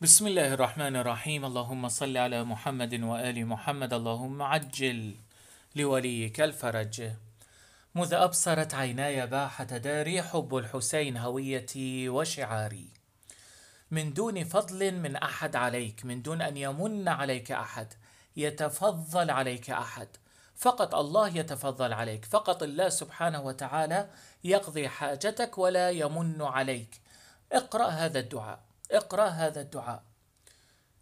بسم الله الرحمن الرحيم اللهم صل على محمد وآل محمد اللهم عجل لوليك الفرج مذ أبصرت عيناي باحة داري حب الحسين هويتي وشعاري من دون فضل من أحد عليك من دون أن يمن عليك أحد يتفضل عليك أحد فقط الله يتفضل عليك فقط الله سبحانه وتعالى يقضي حاجتك ولا يمن عليك اقرأ هذا الدعاء اقرأ هذا الدعاء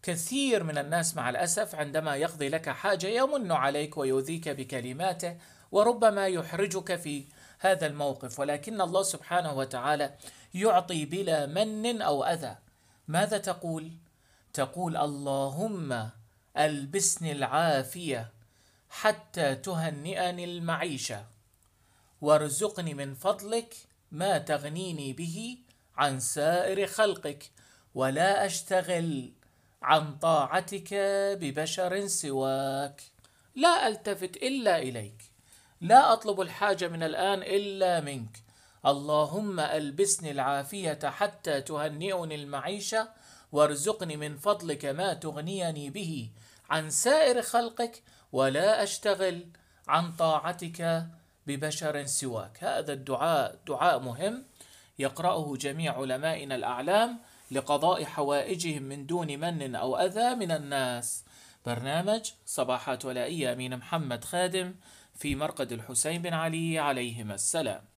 كثير من الناس مع الأسف عندما يقضي لك حاجة يمن عليك ويؤذيك بكلماته وربما يحرجك في هذا الموقف ولكن الله سبحانه وتعالى يعطي بلا من أو أذى ماذا تقول؟ تقول اللهم ألبسني العافية حتى تهنئني المعيشة وارزقني من فضلك ما تغنيني به عن سائر خلقك ولا اشتغل عن طاعتك ببشر سواك لا التفت الا اليك لا اطلب الحاجه من الان الا منك اللهم البسني العافيه حتى تهنئني المعيشه وارزقني من فضلك ما تغنيني به عن سائر خلقك ولا اشتغل عن طاعتك ببشر سواك هذا الدعاء دعاء مهم يقراه جميع علمائنا الاعلام لقضاء حوائجهم من دون من أو أذى من الناس برنامج صباحات ولائية أمين محمد خادم في مرقد الحسين بن علي عليهما السلام